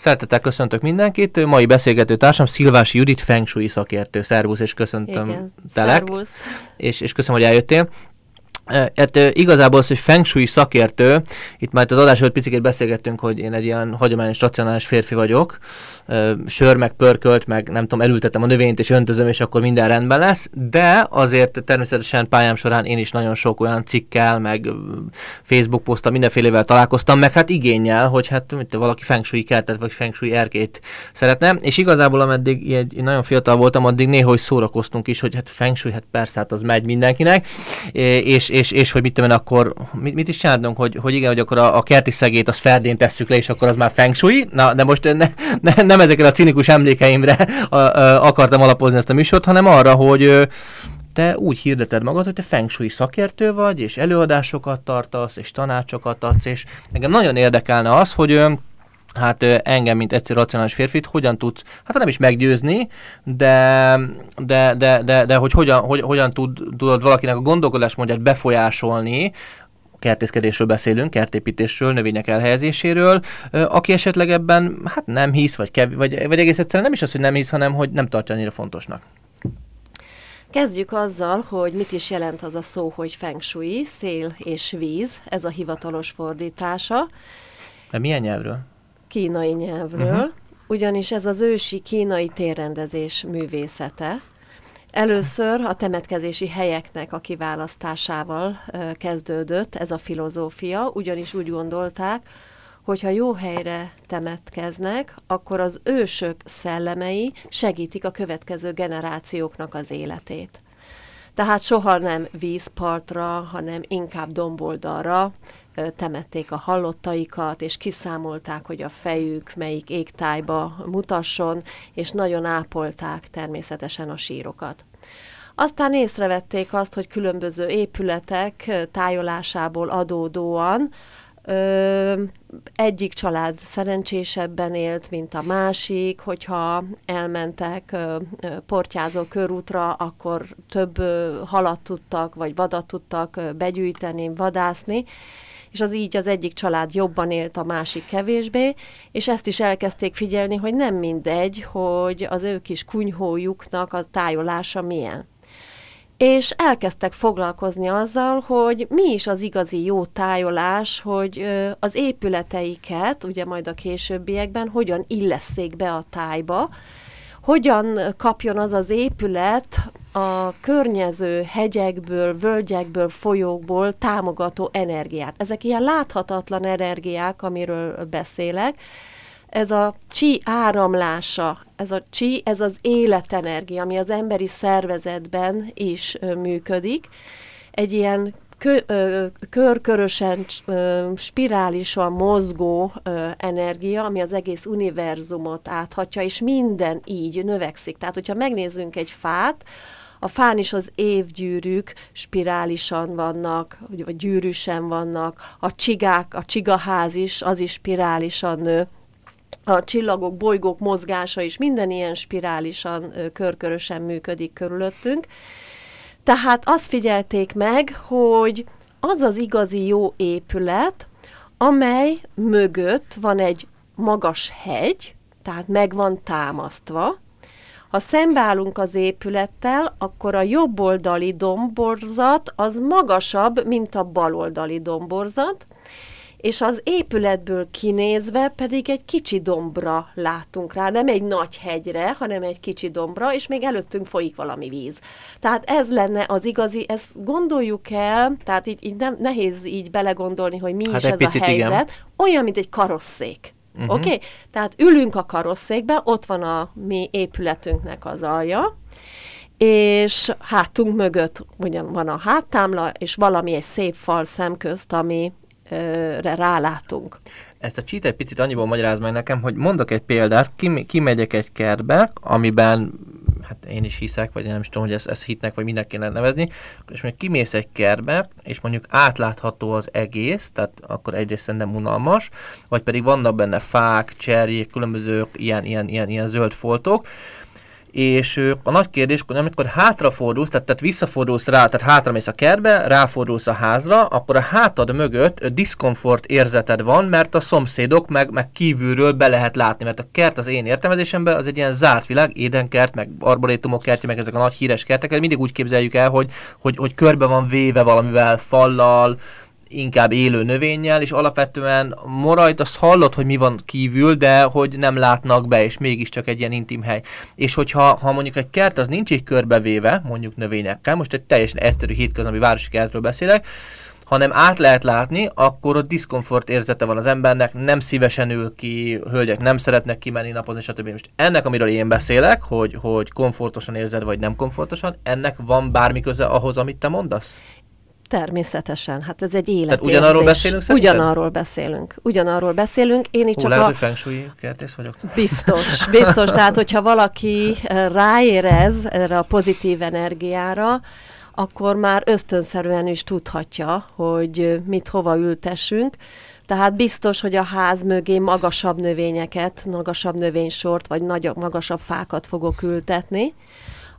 Szeretettel köszöntök mindenkit. Mai beszélgető társam Szilvási Judit Feng szakértő. Szervusz, és köszöntöm Igen, telek. Szervusz. És, és köszönöm, hogy eljöttél. Hát igazából az, hogy Feng Shui szakértő, itt már az adás előtt picit beszélgettünk, hogy én egy ilyen hagyományos, racionális férfi vagyok, sör meg pörkölt, meg nem tudom, elültetem a növényt és öntözöm, és akkor minden rendben lesz, de azért természetesen pályám során én is nagyon sok olyan cikkel, meg Facebook poszttal, mindenfélevel találkoztam, meg hát igényel, hogy hát mit, valaki fengsúlyi kertet, vagy fengsúlyi erkét szeretne, és igazából ameddig egy, nagyon fiatal voltam, addig néha hogy szórakoztunk is, hogy hát fengsúly, hát persze, hát az megy mindenkinek, és, és, és hogy mit tudom akkor mit, mit is csináltunk, hogy, hogy igen, hogy akkor a, a kerti szegét az ferdén tesszük le, és akkor az már fengsúly, na de most ne, ne, nem nem ezekre a cinikus emlékeimre a, a, akartam alapozni ezt a műsort, hanem arra, hogy te úgy hirdeted magad, hogy te shui szakértő vagy, és előadásokat tartasz, és tanácsokat adsz, és engem nagyon érdekelne az, hogy hát engem, mint egyszerű racionális férfit, hogyan tudsz, hát nem is meggyőzni, de, de, de, de, de hogy hogyan, hogy, hogyan tud, tudod valakinek a mondját befolyásolni kertészkedésről beszélünk, kertépítésről, növények elhelyezéséről, aki esetleg ebben hát nem hisz, vagy, kev, vagy, vagy egész egyszerűen nem is az, hogy nem hisz, hanem hogy nem tartja annyira fontosnak. Kezdjük azzal, hogy mit is jelent az a szó, hogy feng shui, szél és víz, ez a hivatalos fordítása. De milyen nyelvről? Kínai nyelvről, uh-huh. ugyanis ez az ősi kínai térrendezés művészete, Először a temetkezési helyeknek a kiválasztásával kezdődött ez a filozófia, ugyanis úgy gondolták, hogyha jó helyre temetkeznek, akkor az ősök szellemei segítik a következő generációknak az életét. Tehát soha nem vízpartra, hanem inkább domboldalra temették a hallottaikat, és kiszámolták, hogy a fejük melyik égtájba mutasson, és nagyon ápolták természetesen a sírokat. Aztán észrevették azt, hogy különböző épületek tájolásából adódóan Ö, egyik család szerencsésebben élt, mint a másik, hogyha elmentek ö, portyázó körútra, akkor több ö, halat tudtak, vagy vadat tudtak ö, begyűjteni, vadászni, és az így az egyik család jobban élt, a másik kevésbé, és ezt is elkezdték figyelni, hogy nem mindegy, hogy az ő kis kunyhójuknak a tájolása milyen és elkezdtek foglalkozni azzal, hogy mi is az igazi jó tájolás, hogy az épületeiket, ugye majd a későbbiekben, hogyan illesszék be a tájba, hogyan kapjon az az épület a környező hegyekből, völgyekből, folyókból támogató energiát. Ezek ilyen láthatatlan energiák, amiről beszélek. Ez a csi áramlása, ez a csi, ez az életenergia, ami az emberi szervezetben is működik. Egy ilyen kö, körkörösen, spirálisan mozgó energia, ami az egész univerzumot áthatja, és minden így növekszik. Tehát, hogyha megnézzünk egy fát, a fán is az évgyűrűk spirálisan vannak, vagy gyűrűsen vannak, a csigák, a csigaház is, az is spirálisan nő a csillagok, bolygók mozgása is minden ilyen spirálisan, körkörösen működik körülöttünk. Tehát azt figyelték meg, hogy az az igazi jó épület, amely mögött van egy magas hegy, tehát meg van támasztva. Ha szembeállunk az épülettel, akkor a jobboldali domborzat az magasabb, mint a baloldali domborzat, és az épületből kinézve pedig egy kicsi dombra látunk rá, nem egy nagy hegyre, hanem egy kicsi dombra, és még előttünk folyik valami víz. Tehát ez lenne az igazi, ezt gondoljuk el, tehát így, így nem, nehéz így belegondolni, hogy mi hát is ez a helyzet, igen. olyan, mint egy karosszék. Uh-huh. Oké? Okay? Tehát ülünk a karosszékbe, ott van a mi épületünknek az alja, és hátunk mögött ugyan van a háttámla, és valami egy szép fal szemközt, ami rálátunk. Ezt a csít egy picit annyiból magyaráz meg nekem, hogy mondok egy példát, Kim, kimegyek egy kertbe, amiben hát én is hiszek, vagy én nem is tudom, hogy ezt, ezt hitnek, vagy mindenki kéne nevezni, és mondjuk kimész egy kertbe, és mondjuk átlátható az egész, tehát akkor egyrészt nem unalmas, vagy pedig vannak benne fák, cserjék, különböző ilyen, ilyen, ilyen, ilyen zöld foltok, és a nagy kérdés, hogy amikor hátrafordulsz, tehát, tehát visszafordulsz rá, tehát hátramész a kertbe, ráfordulsz a házra, akkor a hátad mögött diszkomfort érzeted van, mert a szomszédok meg, meg kívülről be lehet látni, mert a kert az én értelmezésemben az egy ilyen zárt világ, édenkert, meg arborétumok kertje, meg ezek a nagy híres kertek, mindig úgy képzeljük el, hogy, hogy, hogy körbe van véve valamivel, fallal, inkább élő növényjel, és alapvetően morajt azt hallott, hogy mi van kívül, de hogy nem látnak be, és mégiscsak egy ilyen intim hely. És hogyha ha mondjuk egy kert az nincs így körbevéve, mondjuk növényekkel, most egy teljesen egyszerű hétköznapi városi kertről beszélek, hanem át lehet látni, akkor ott diszkomfort érzete van az embernek, nem szívesen ül ki, hölgyek nem szeretnek kimenni napozni, stb. Most ennek, amiről én beszélek, hogy, hogy komfortosan érzed, vagy nem komfortosan, ennek van bármi köze ahhoz, amit te mondasz? Természetesen, hát ez egy élet. Tehát ugyanarról beszélünk Szerintem? Ugyanarról beszélünk. Ugyanarról beszélünk. Én itt Hú, csak lehet, a... hogy fensúlyi kertész vagyok. Biztos, biztos. Tehát, hogyha valaki eh, ráérez erre a pozitív energiára, akkor már ösztönszerűen is tudhatja, hogy eh, mit hova ültessünk. Tehát biztos, hogy a ház mögé magasabb növényeket, magasabb növénysort, vagy nagyobb, magasabb fákat fogok ültetni.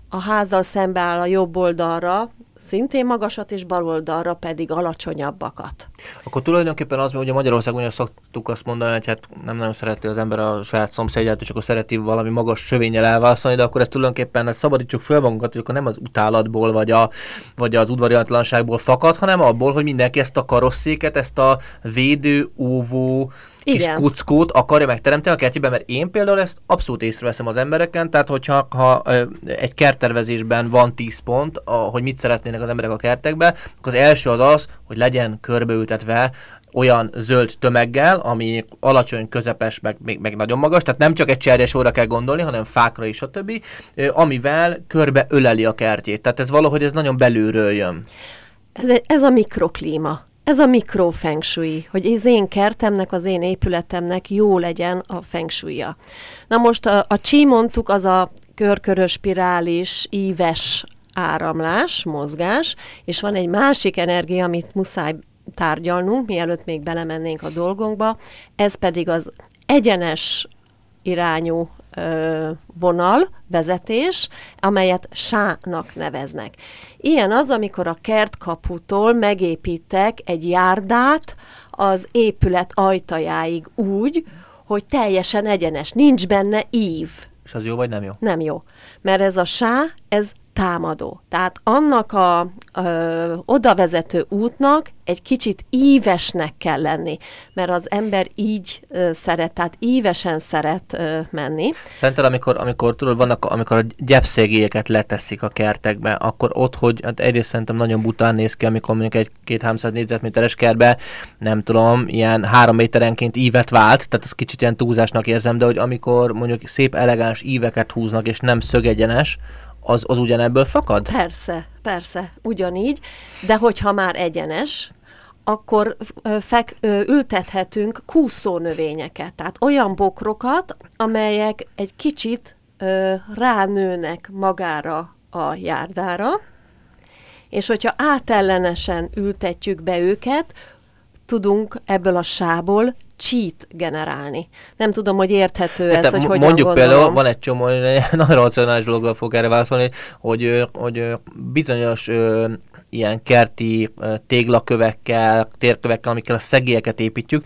A házzal szembe áll a jobb oldalra szintén magasat, és baloldalra pedig alacsonyabbakat. Akkor tulajdonképpen az, hogy Magyarországon ugye szoktuk azt mondani, hogy hát nem nagyon szereti az ember a saját szomszédját, és akkor szereti valami magas sövényel elválasztani, de akkor ezt tulajdonképpen hát szabadítsuk fel magunkat, hogy akkor nem az utálatból, vagy, a, vagy az udvariatlanságból fakad, hanem abból, hogy mindenki ezt a karosszéket, ezt a védő, óvó, kis Igen. kuckót akarja megteremteni a kertjében, mert én például ezt abszolút észreveszem az embereken, tehát hogyha ha, egy kerttervezésben van 10 pont, a, hogy mit szeretné szeretnének az emberek a kertekbe, akkor az első az az, hogy legyen körbeültetve olyan zöld tömeggel, ami alacsony, közepes, meg, meg, meg nagyon magas, tehát nem csak egy cserjes óra kell gondolni, hanem fákra is, stb., amivel körbe öleli a kertjét. Tehát ez valahogy ez nagyon belülről jön. Ez, ez a mikroklíma. Ez a mikro feng shui, hogy az én kertemnek, az én épületemnek jó legyen a feng shui-ja. Na most a, a csí mondtuk, az a körkörös, spirális, íves áramlás, mozgás, és van egy másik energia, amit muszáj tárgyalnunk, mielőtt még belemennénk a dolgunkba, ez pedig az egyenes irányú ö, vonal, vezetés, amelyet sának neveznek. Ilyen az, amikor a kertkaputól megépítek egy járdát az épület ajtajáig úgy, hogy teljesen egyenes, nincs benne ív. És az jó vagy nem jó? Nem jó. Mert ez a sá, ez támadó. Tehát annak a ö, odavezető útnak egy kicsit ívesnek kell lenni, mert az ember így ö, szeret, tehát ívesen szeret ö, menni. Szerinted, amikor, amikor tudod, vannak, amikor a gyepszégélyeket leteszik a kertekbe, akkor ott, hogy hát egyrészt szerintem nagyon bután néz ki, amikor mondjuk egy 2-300 négyzetméteres kertbe, nem tudom, ilyen három méterenként ívet vált, tehát az kicsit ilyen túlzásnak érzem, de hogy amikor mondjuk szép elegáns íveket húznak, és nem szögegyenes, az, az ugyanebből fakad? Persze, persze, ugyanígy, de hogyha már egyenes, akkor fek, ültethetünk kúszó növényeket, tehát olyan bokrokat, amelyek egy kicsit ö, ránőnek magára a járdára, és hogyha átellenesen ültetjük be őket, tudunk ebből a sából csít generálni. Nem tudom, hogy érthető hát hogy hogyan Mondjuk gondolom. például van egy csomó, nagyon racionális dologgal fog erre válaszolni, hogy, hogy bizonyos ilyen kerti téglakövekkel, térkövekkel, amikkel a szegélyeket építjük,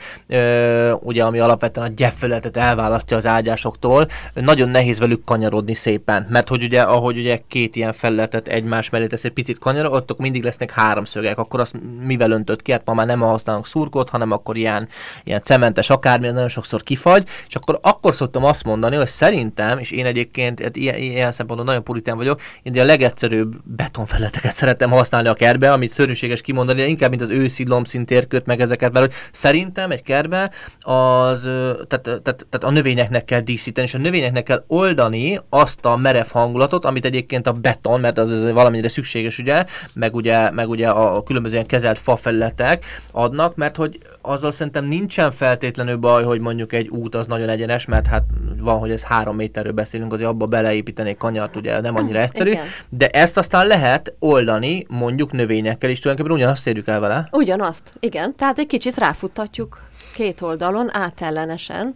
ugye ami alapvetően a gyepfelületet elválasztja az ágyásoktól, nagyon nehéz velük kanyarodni szépen, mert hogy ugye, ahogy ugye két ilyen felületet egymás mellé tesz egy picit kanyar, ott mindig lesznek háromszögek, akkor azt mivel öntött ki, hát ma már nem használunk szurkot, hanem akkor ilyen, ilyen cementes akármi, nagyon sokszor kifagy, és akkor akkor szoktam azt mondani, hogy szerintem, és én egyébként hát ilyen, ilyen szempontból nagyon puritán vagyok, én a legegyszerűbb betonfelületeket szeretem használni a kertbe, amit szörnyűséges kimondani, de inkább mint az őszi lombszint térköt, meg ezeket, mert hogy szerintem egy kertbe az, tehát, tehát, tehát, a növényeknek kell díszíteni, és a növényeknek kell oldani azt a merev hangulatot, amit egyébként a beton, mert az valamennyire szükséges, ugye, meg ugye, meg ugye a különböző ilyen kezelt fafelületek adnak, mert hogy azzal szerintem nincsen feltétlenül baj, hogy mondjuk egy út az nagyon egyenes, mert hát van, hogy ez három méterről beszélünk, azért abba beleépíteni kanyart, ugye nem annyira egyszerű, Igen. de ezt aztán lehet oldani mondjuk mondjuk növényekkel, is tulajdonképpen ugyanazt érjük el vele. Ugyanazt, igen. Tehát egy kicsit ráfuttatjuk két oldalon, átellenesen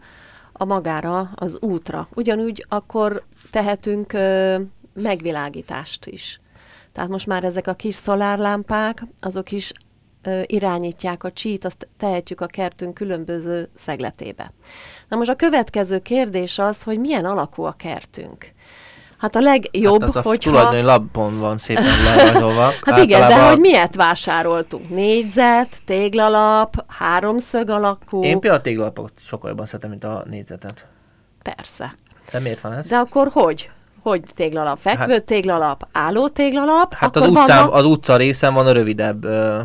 a magára az útra. Ugyanúgy akkor tehetünk ö, megvilágítást is. Tehát most már ezek a kis szolárlámpák, azok is ö, irányítják a csít, azt tehetjük a kertünk különböző szegletébe. Na most a következő kérdés az, hogy milyen alakú a kertünk. Hát a legjobb, hát az a hogyha... tulajdoni lapon van szépen lerajzolva. hát általában... igen, de hogy miért vásároltunk? Négyzet, téglalap, háromszög alakú. Én például a téglalapot sokkal jobban szeretem, mint a négyzetet. Persze. De miért van ez? De akkor hogy? Hogy téglalap? Hát- Fekvő hát, téglalap? Álló téglalap? Hát az, utcán, vannak... az utca részen van a rövidebb ö,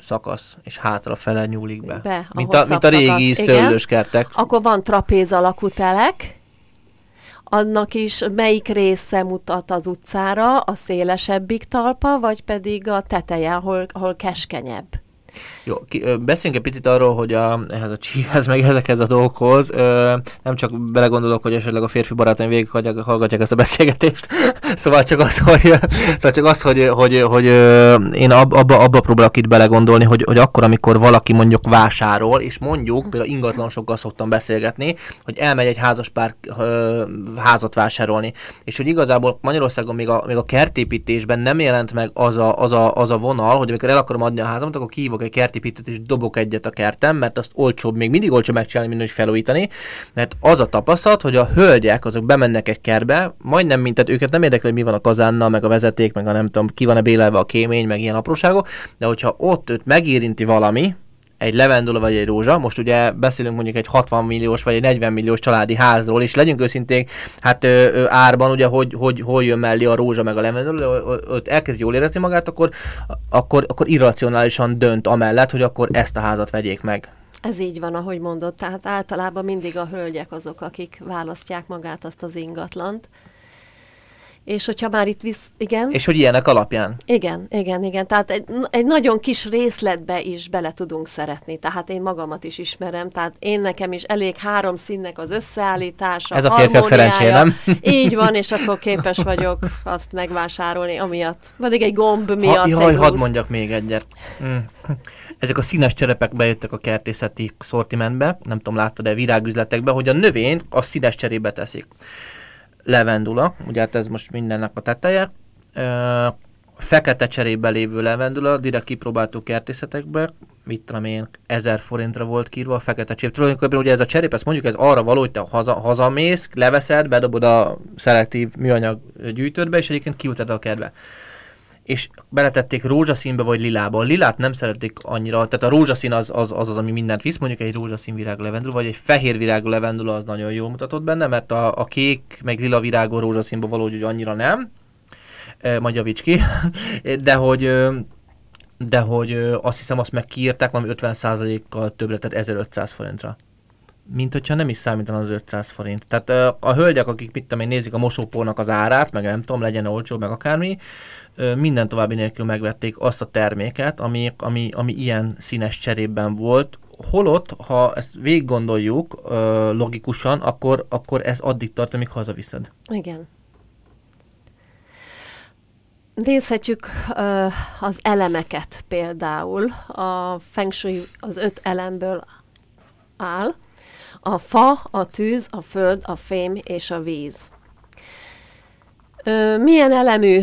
szakasz, és hátrafele nyúlik be. be mint, a, mint a régi szőlős kertek. Akkor van trapéz alakú telek annak is melyik része mutat az utcára, a szélesebbik talpa, vagy pedig a teteje, ahol, ahol keskenyebb? Jó, ki, beszéljünk egy picit arról, hogy a, ehhez a csíhez, meg ezekhez a dolgokhoz ö, nem csak belegondolok, hogy esetleg a férfi barátaim végig hallgatják ezt a beszélgetést, szóval csak az, hogy, szóval csak az, hogy, hogy, hogy én abba, abba próbálok itt belegondolni, hogy, hogy akkor, amikor valaki mondjuk vásárol, és mondjuk, például ingatlanosokkal szoktam beszélgetni, hogy elmegy egy házas pár házat vásárolni, és hogy igazából Magyarországon még a, még a kertépítésben nem jelent meg az a, az, a, az a vonal, hogy amikor el akarom adni a házamat, akkor kívok egy kertépítőt és dobok egyet a kertem, mert azt olcsóbb, még mindig olcsóbb megcsinálni, mint hogy felújítani, mert az a tapasztalat, hogy a hölgyek azok bemennek egy kertbe, majdnem, mint tehát őket nem érdekel érdekli, hogy mi van a kazánnal, meg a vezeték, meg a nem tudom, ki van-e bélelve a kémény, meg ilyen apróságok, de hogyha ott őt megérinti valami, egy levendula vagy egy rózsa, most ugye beszélünk mondjuk egy 60 milliós vagy egy 40 milliós családi házról, és legyünk őszinték, hát ö, ö, árban ugye, hogy, hogy, hol jön mellé a rózsa meg a levendula, őt elkezd jól érezni magát, akkor, akkor, akkor irracionálisan dönt amellett, hogy akkor ezt a házat vegyék meg. Ez így van, ahogy mondott, tehát általában mindig a hölgyek azok, akik választják magát azt az ingatlant, és hogyha már itt visz, igen. És hogy ilyenek alapján. Igen, igen, igen. Tehát egy, egy nagyon kis részletbe is bele tudunk szeretni. Tehát én magamat is ismerem, tehát én nekem is elég három színnek az összeállítása, Ez a férfiak szerencséje, nem? Így van, és akkor képes vagyok azt megvásárolni amiatt. Vagy egy gomb miatt. Ha, jaj, hadd mondjak még egyet. Mm. Ezek a színes cserepek bejöttek a kertészeti szortimentbe, nem tudom, láttad-e virágüzletekbe, hogy a növényt a színes cserébe teszik levendula, ugye hát ez most mindennek a teteje, fekete cserébe lévő levendula, direkt kipróbáltuk kertészetekbe, mit tudom én, 1000 forintra volt kírva a fekete cserép. Tulajdonképpen ugye ez a cserép, ezt mondjuk ez arra való, hogy te haza, hazamész, leveszed, bedobod a szelektív műanyag gyűjtődbe, és egyébként kiüted a kedve és beletették rózsaszínbe vagy lilába. A lilát nem szeretik annyira, tehát a rózsaszín az az, az, az ami mindent visz, mondjuk egy rózsaszín virág levendula, vagy egy fehér virág levendula az nagyon jól mutatott benne, mert a, a kék, meg lila virágú rózsaszínba valahogy hogy annyira nem, e, majd javíts ki, de hogy de hogy azt hiszem azt meg kiírták valami 50%-kal tehát 1500 forintra mint hogyha nem is számítan az 500 forint. Tehát a hölgyek, akik mit tudom én, nézik a mosópónak az árát, meg nem tudom, legyen olcsó, meg akármi, minden további nélkül megvették azt a terméket, ami, ami, ami ilyen színes cserében volt, holott, ha ezt végig gondoljuk logikusan, akkor, akkor ez addig tart, amíg hazaviszed. Igen. Nézhetjük uh, az elemeket például. A feng shui az öt elemből áll, a fa, a tűz, a föld, a fém és a víz. milyen elemű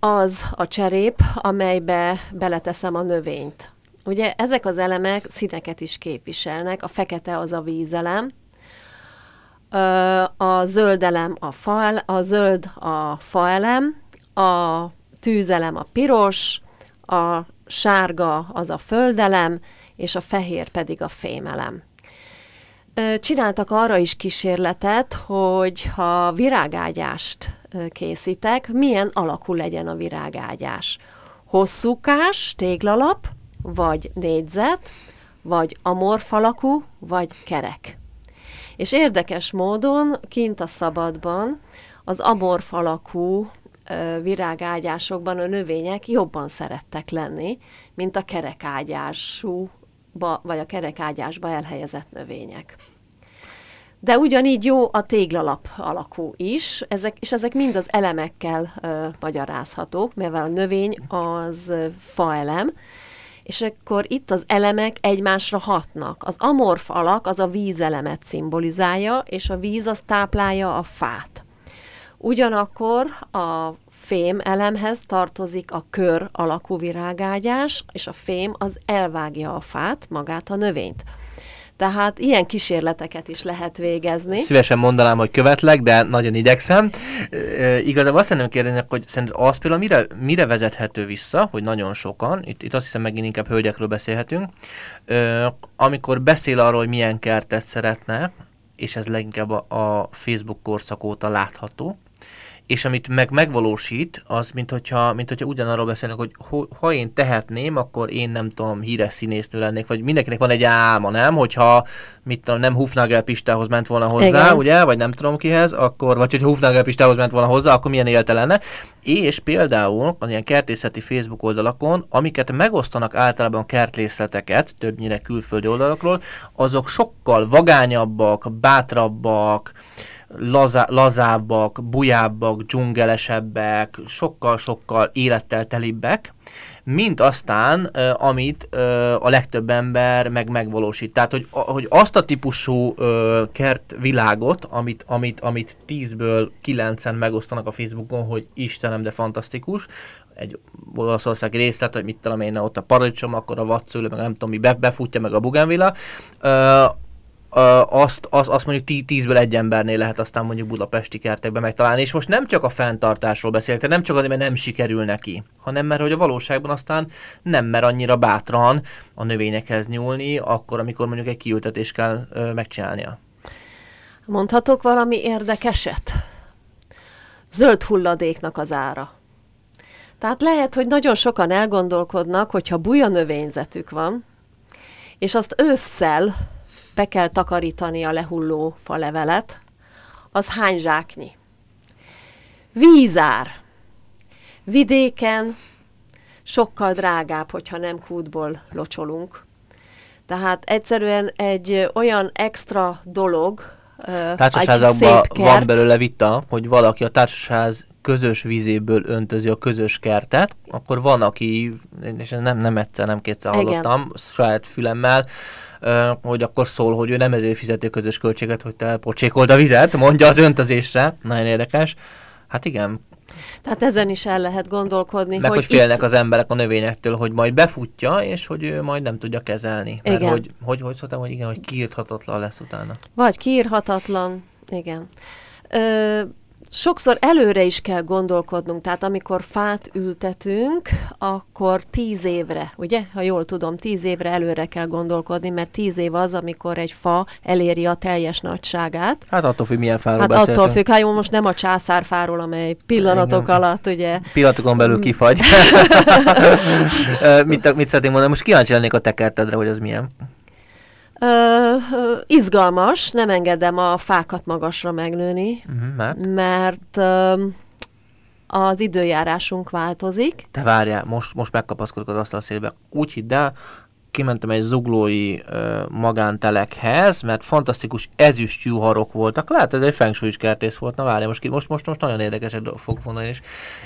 az a cserép, amelybe beleteszem a növényt? Ugye ezek az elemek színeket is képviselnek, a fekete az a vízelem, a zöldelem a fal, a zöld a faelem, a tűzelem a piros, a sárga az a földelem, és a fehér pedig a fémelem. Csináltak arra is kísérletet, hogy ha virágágyást készítek, milyen alakú legyen a virágágyás. Hosszúkás, téglalap, vagy négyzet, vagy amorf alakú, vagy kerek. És érdekes módon kint a szabadban az amorf alakú virágágyásokban a növények jobban szerettek lenni, mint a kerekágyású ba, vagy a kerekágyásba elhelyezett növények. De ugyanígy jó a téglalap alakú is, ezek, és ezek mind az elemekkel ö, magyarázhatók, mivel a növény az faelem, és akkor itt az elemek egymásra hatnak. Az amorf alak az a vízelemet szimbolizálja, és a víz az táplálja a fát. Ugyanakkor a fém elemhez tartozik a kör alakú virágágyás, és a fém az elvágja a fát, magát a növényt. Tehát ilyen kísérleteket is lehet végezni. Szívesen mondanám, hogy követlek, de nagyon igyekszem. E, igazából azt szeretném kérdezni, hogy szerinted az például mire, mire vezethető vissza, hogy nagyon sokan, itt, itt azt hiszem megint inkább hölgyekről beszélhetünk, e, amikor beszél arról, hogy milyen kertet szeretne, és ez leginkább a, a Facebook korszak óta látható, és amit meg megvalósít, az, mint hogyha, mint hogyha ugyanarról beszélnek, hogy ho, ha én tehetném, akkor én nem tudom, híres színésznő lennék, vagy mindenkinek van egy álma, nem? Hogyha, mit tudom, nem Hufnagel Pistához ment volna hozzá, Igen. ugye, vagy nem tudom kihez, akkor, vagy hogy Hufnagel Pistához ment volna hozzá, akkor milyen élete lenne. És például az ilyen kertészeti Facebook oldalakon, amiket megosztanak általában kertészeteket, többnyire külföldi oldalakról, azok sokkal vagányabbak, bátrabbak, laza, lazábbak, bujábbak, dzsungelesebbek, sokkal-sokkal élettel telibbek, mint aztán, amit a legtöbb ember meg megvalósít. Tehát, hogy, hogy azt a típusú kert világot, amit, amit, amit tízből kilencen megosztanak a Facebookon, hogy Istenem, de fantasztikus, egy Olaszország részlet, hogy mit tudom én, ott a paradicsom, akkor a vadszőlő, meg nem tudom mi, be, befutja meg a bugenvilla azt, azt, azt mondjuk tízből egy embernél lehet aztán mondjuk budapesti kertekben megtalálni. És most nem csak a fenntartásról beszéltél, nem csak azért, mert nem sikerül neki, hanem mert hogy a valóságban aztán nem mer annyira bátran a növényekhez nyúlni, akkor, amikor mondjuk egy kiültetés kell ö, megcsinálnia. Mondhatok valami érdekeset? Zöld hulladéknak az ára. Tehát lehet, hogy nagyon sokan elgondolkodnak, hogyha buja növényzetük van, és azt ősszel be kell takarítani a lehulló levelet, az hány zsáknyi? Vízár. Vidéken sokkal drágább, hogyha nem kútból locsolunk. Tehát egyszerűen egy olyan extra dolog, társaságban van belőle vita, hogy valaki a társasház közös vizéből öntözi a közös kertet, akkor van, aki, és nem, nem egyszer, nem kétszer Igen. saját fülemmel, hogy akkor szól, hogy ő nem ezért fizeti a közös költséget, hogy te pocsékold a vizet, mondja az öntözésre. Nagyon érdekes. Hát igen, tehát ezen is el lehet gondolkodni. Meg hogy, hogy félnek itt... az emberek a növényektől, hogy majd befutja, és hogy ő majd nem tudja kezelni. Mert igen. hogy, hogy, hogy szóltam, hogy igen, hogy kiírhatatlan lesz utána. Vagy kiírhatatlan, igen. Ö, sokszor előre is kell gondolkodnunk, tehát amikor fát ültetünk, akkor tíz évre, ugye? Ha jól tudom, tíz évre előre kell gondolkodni, mert tíz év az, amikor egy fa eléri a teljes nagyságát. Hát attól függ, milyen fáról Hát beszéltem. attól függ, hát jó, most nem a császárfáról, amely pillanatok Igen. alatt, ugye? Pillanatokon belül mm. kifagy. mit, mit szeretném mondani? Most kíváncsi lennék a tekertedre, hogy az milyen. Ö, izgalmas, nem engedem a fákat magasra megnőni, uh-huh, mhm, mert, mert ö, az időjárásunk változik. Te várjál, most, most megkapaszkodok az asztal szélbe. Úgy hidd el, kimentem egy zuglói ö, magántelekhez, mert fantasztikus juharok voltak. Lehet, ez egy fengsúlyos kertész volt, na várj, most, ki, most, most, most nagyon egy fog vonani is.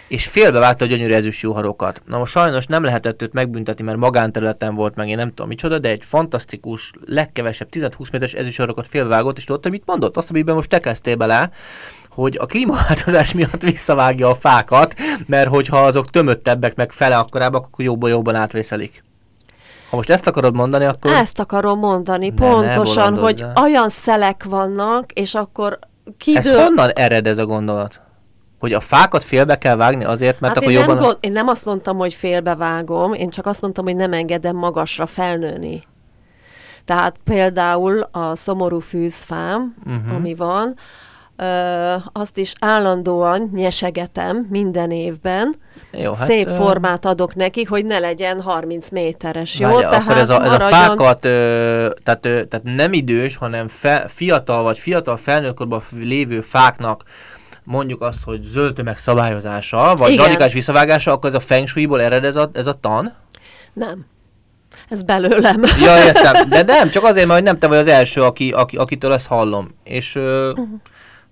És félbevágta a gyönyörű juharokat. Na most sajnos nem lehetett őt megbüntetni, mert magánterületen volt meg, én nem tudom micsoda, de egy fantasztikus, legkevesebb 10-20 méteres juharokat félbevágott, és tudod, hogy mit mondott? Azt, amiben most te kezdtél bele, hogy a klímaváltozás miatt visszavágja a fákat, mert hogyha azok tömöttebbek meg fele akkorában, akkor jobban-jobban átvészelik. Ha most ezt akarod mondani, akkor... Ezt akarom mondani, ne, pontosan, ne hogy olyan szelek vannak, és akkor kidő... Ez honnan ered ez a gondolat? hogy a fákat félbe kell vágni azért, mert hát akkor én jobban... Nem gond... Én nem azt mondtam, hogy félbevágom, én csak azt mondtam, hogy nem engedem magasra felnőni. Tehát például a szomorú fűzfám, uh-huh. ami van, ö, azt is állandóan nyesegetem minden évben. Jó, hát, Szép formát adok neki, hogy ne legyen 30 méteres. Jó, Várja, tehát akkor ez a, ez maradjon... a fákat, ö, tehát, ö, tehát nem idős, hanem fe, fiatal vagy fiatal felnőttkorban lévő fáknak mondjuk azt, hogy zöld tömeg szabályozása, vagy Igen. radikális visszavágása, akkor ez a feng shui-ból ered ez a, ez a tan? Nem. Ez belőlem. Ja, értem. De nem, csak azért, mert nem te vagy az első, aki, aki, akitől ezt hallom. És... Ö, uh-huh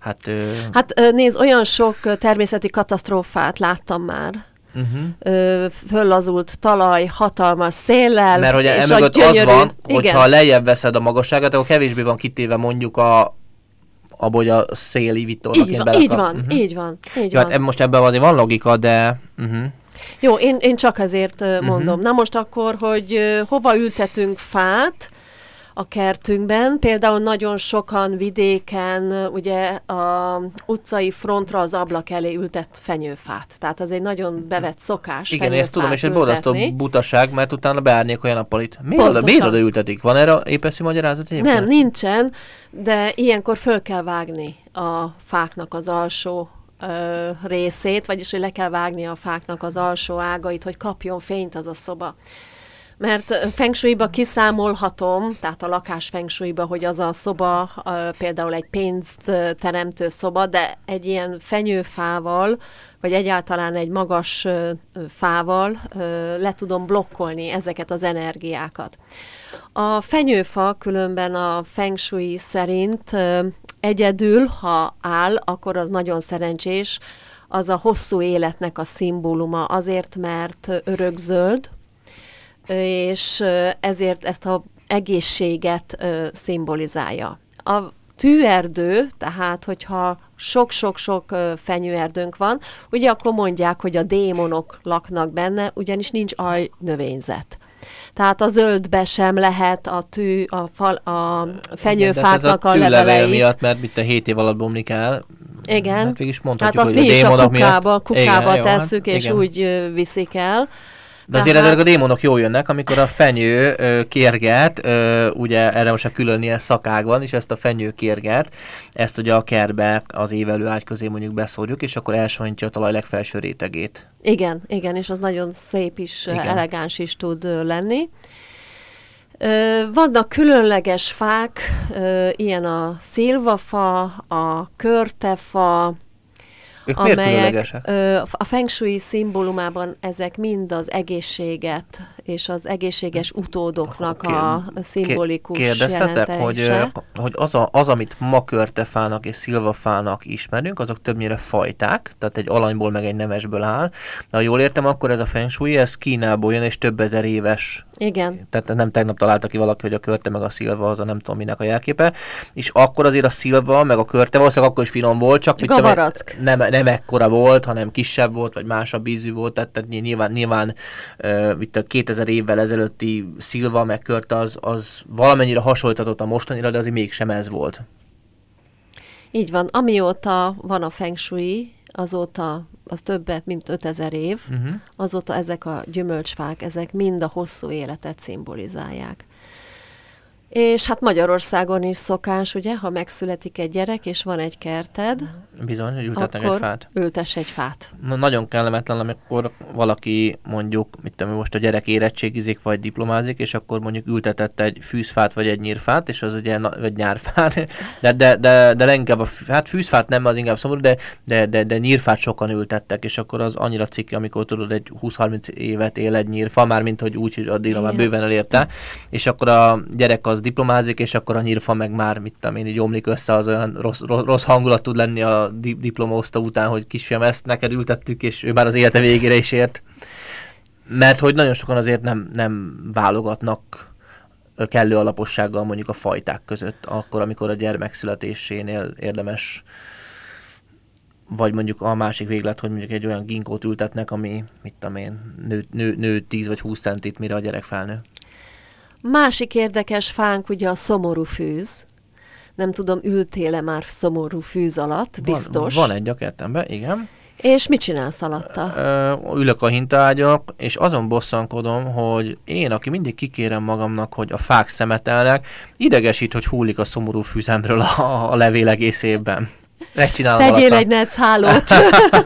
Hát, ö... hát nézd, olyan sok természeti katasztrófát láttam már. Uh-huh. föllazult talaj, hatalmas széllel, Mert hogy e és e a gyönyörű... az van, hogyha lejjebb veszed a magasságát, akkor kevésbé van kitéve mondjuk a, abból, hogy a széli vitornak így, van, így van, uh-huh. így van, így Jó, hát van. Hát most ebben azért van logika, de... Uh-huh. Jó, én, én csak ezért uh-huh. mondom. Na most akkor, hogy hova ültetünk fát, a kertünkben. Például nagyon sokan vidéken ugye a utcai frontra az ablak elé ültet fenyőfát. Tehát az egy nagyon bevett szokás Igen, ezt tudom, és egy borzasztó butaság, mert utána beárnék olyan itt. Miért oda, miért oda ültetik? Van erre épeszű magyarázat egyébként? Nem, nincsen, de ilyenkor föl kell vágni a fáknak az alsó részét, vagyis hogy le kell vágni a fáknak az alsó ágait, hogy kapjon fényt az a szoba. Mert feng kiszámolhatom, tehát a lakás feng hogy az a szoba például egy pénzt teremtő szoba, de egy ilyen fenyőfával, vagy egyáltalán egy magas fával le tudom blokkolni ezeket az energiákat. A fenyőfa különben a feng szerint egyedül, ha áll, akkor az nagyon szerencsés, az a hosszú életnek a szimbóluma, azért, mert örökzöld, és ezért ezt a egészséget szimbolizálja. A tűerdő, tehát hogyha sok-sok-sok fenyőerdőnk van, ugye akkor mondják, hogy a démonok laknak benne, ugyanis nincs növényzet. Tehát a zöldbe sem lehet a tű, a, fal, a fenyőfáknak a, a leveleit. miatt, mert itt a hét év alatt bomlik el. Igen. Hát is hát azt hogy mi is a kukába, miatt... kukába igen, hát tesszük, jó, és igen. úgy viszik el. De azért ezek hát- a démonok jól jönnek, amikor a fenyő ö, kérget, ö, ugye erre most a külön ilyen szakág van, és ezt a fenyő kérget, ezt ugye a kerbe az évelő ágy közé mondjuk beszórjuk, és akkor elsonyítja a talaj legfelső rétegét. Igen, igen, és az nagyon szép is, igen. elegáns is tud lenni. Vannak különleges fák, ilyen a szilvafa, a körtefa, ők amelyek ö, a feng szimbólumában ezek mind az egészséget és az egészséges hm. utódoknak a szimbolikus Kérdezhetek, hogy, hogy az, a, az, amit ma körtefának és szilvafának ismerünk, azok többnyire fajták, tehát egy alanyból meg egy nemesből áll. Na jól értem, akkor ez a feng ez Kínából jön, és több ezer éves. Igen. Tehát nem tegnap találta ki valaki, hogy a körte meg a szilva az a nem tudom minek a jelképe, és akkor azért a szilva meg a körte valószínűleg akkor is finom volt, csak... Gavarack. nem, nem nem ekkora volt, hanem kisebb volt, vagy másabb ízű volt, tehát, tehát nyilván, nyilván uh, itt a 2000 évvel ezelőtti Szilva megkört az, az valamennyire hasonlítatott a mostanira, de azért mégsem ez volt. Így van. Amióta van a feng shui, azóta az többet, mint 5000 év, uh-huh. azóta ezek a gyümölcsfák, ezek mind a hosszú életet szimbolizálják. És hát Magyarországon is szokás, ugye, ha megszületik egy gyerek, és van egy kerted. Bizony, ültetnek egy fát. ültes egy fát. Na, nagyon kellemetlen, amikor valaki mondjuk, mit tudom, most a gyerek érettségizik, vagy diplomázik, és akkor mondjuk ültetett egy fűzfát, vagy egy nyírfát, és az ugye, na, vagy nyárfát, de, de, de, de inkább a fű, hát fűzfát nem, az inkább szomorú, de, de, de, de nyírfát sokan ültettek, és akkor az annyira cikki, amikor tudod, egy 20-30 évet él egy nyírfa, már mint hogy úgy, hogy addigra már bőven elérte, és akkor a gyerek az az diplomázik, és akkor a nyírfa meg már, mit tudom én, így omlik össze, az olyan rossz, rossz, rossz hangulat tud lenni a di- diplomózta után, hogy kisfiam, ezt neked ültettük, és ő már az élete végére is ért. Mert hogy nagyon sokan azért nem, nem válogatnak kellő alapossággal mondjuk a fajták között, akkor, amikor a gyermek születésénél érdemes vagy mondjuk a másik véglet, hogy mondjuk egy olyan ginkót ültetnek, ami, mit tudom én, nő, nő, nő 10 vagy 20 centit, mire a gyerek felnő. Másik érdekes fánk ugye a szomorú fűz. Nem tudom, ültél-e már szomorú fűz alatt, biztos. Van, van egy a kertemben, igen. És mit csinálsz alatta? Ö, ülök a hintágyok, és azon bosszankodom, hogy én, aki mindig kikérem magamnak, hogy a fák szemetelnek, idegesít, hogy hullik a szomorú fűzemről a, a levél egész évben. Tegyél alatta. egy netsz hálót.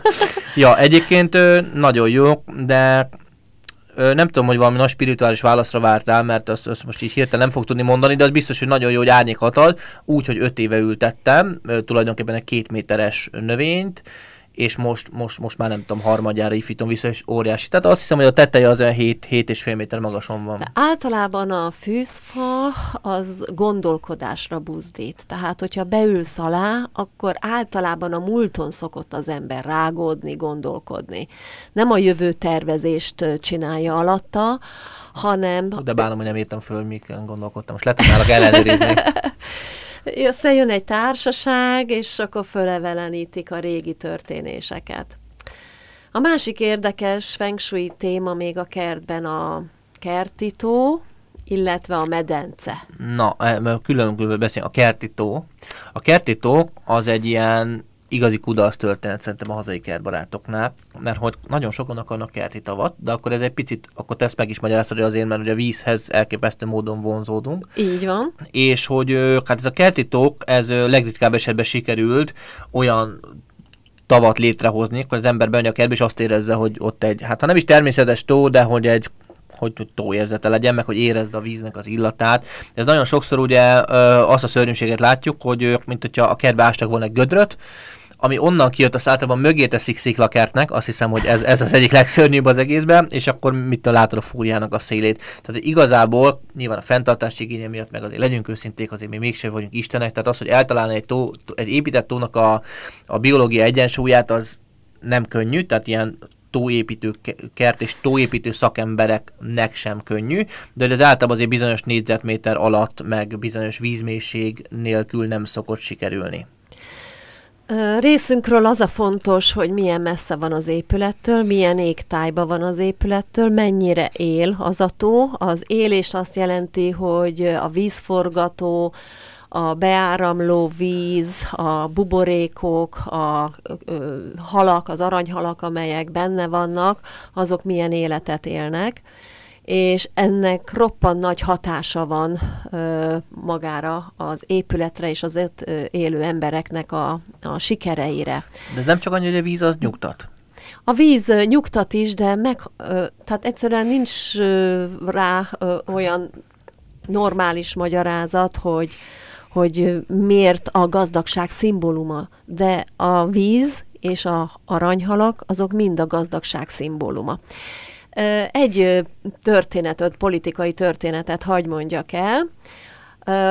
ja, egyébként nagyon jó, de nem tudom, hogy valami nagy spirituális válaszra vártál, mert azt, azt most így hirtelen nem fog tudni mondani, de az biztos, hogy nagyon jó, hogy árnyékat ad, Úgy, hogy öt éve ültettem tulajdonképpen egy két méteres növényt, és most, most, most már nem tudom, harmadjára ifítom vissza, és óriási. Tehát azt hiszem, hogy a teteje az olyan 7, 7,5 méter magason van. De általában a fűzfa az gondolkodásra buzdít. Tehát, hogyha beülsz alá, akkor általában a múlton szokott az ember rágódni, gondolkodni. Nem a jövő tervezést csinálja alatta, hanem... De bánom, hogy nem értem föl, mikor gondolkodtam. Most le tudnálok ellenőrizni. összejön egy társaság, és akkor fölevelenítik a régi történéseket. A másik érdekes feng shui téma még a kertben a kertító, illetve a medence. Na, külön-külön eh, beszélünk. A kertító. A kertító az egy ilyen igazi kudarc történet szerintem a hazai kertbarátoknál, mert hogy nagyon sokan akarnak kerti tavat, de akkor ez egy picit, akkor tesz meg is magyarázod, hogy azért, mert ugye a vízhez elképesztő módon vonzódunk. Így van. És hogy hát ez a kerti tók, ez legritkább esetben sikerült olyan tavat létrehozni, hogy az ember bemegy a kertbe, és azt érezze, hogy ott egy, hát ha nem is természetes tó, de hogy egy hogy, tó érzete legyen, meg hogy érezd a víznek az illatát. Ez nagyon sokszor ugye ö, azt a szörnyűséget látjuk, hogy ők, mint hogyha a kertbe ástak volna egy gödröt, ami onnan kijött, azt általában mögé teszik sziklakertnek, azt hiszem, hogy ez, ez az egyik legszörnyűbb az egészben, és akkor mit a látod a fújjának a szélét. Tehát igazából nyilván a fenntartás igénye miatt, meg azért legyünk őszinték, azért mi mégsem vagyunk istenek, tehát az, hogy eltalálni egy, tó, egy épített tónak a, a biológia egyensúlyát, az nem könnyű, tehát ilyen tóépítő kert és tóépítő szakembereknek sem könnyű, de ez általában azért bizonyos négyzetméter alatt, meg bizonyos vízmélység nélkül nem szokott sikerülni. Részünkről az a fontos, hogy milyen messze van az épülettől, milyen égtájban van az épülettől, mennyire él az a tó. Az élés azt jelenti, hogy a vízforgató, a beáramló víz, a buborékok, a ö, halak, az aranyhalak, amelyek benne vannak, azok milyen életet élnek és ennek roppan nagy hatása van ö, magára az épületre és az ott élő embereknek a, a sikereire. De nem csak annyi, hogy a víz az nyugtat. A víz nyugtat is, de meg, ö, tehát egyszerűen nincs ö, rá ö, olyan normális magyarázat, hogy, hogy miért a gazdagság szimbóluma, de a víz és a aranyhalak, azok mind a gazdagság szimbóluma. Egy történetet, politikai történetet hagy mondjak el.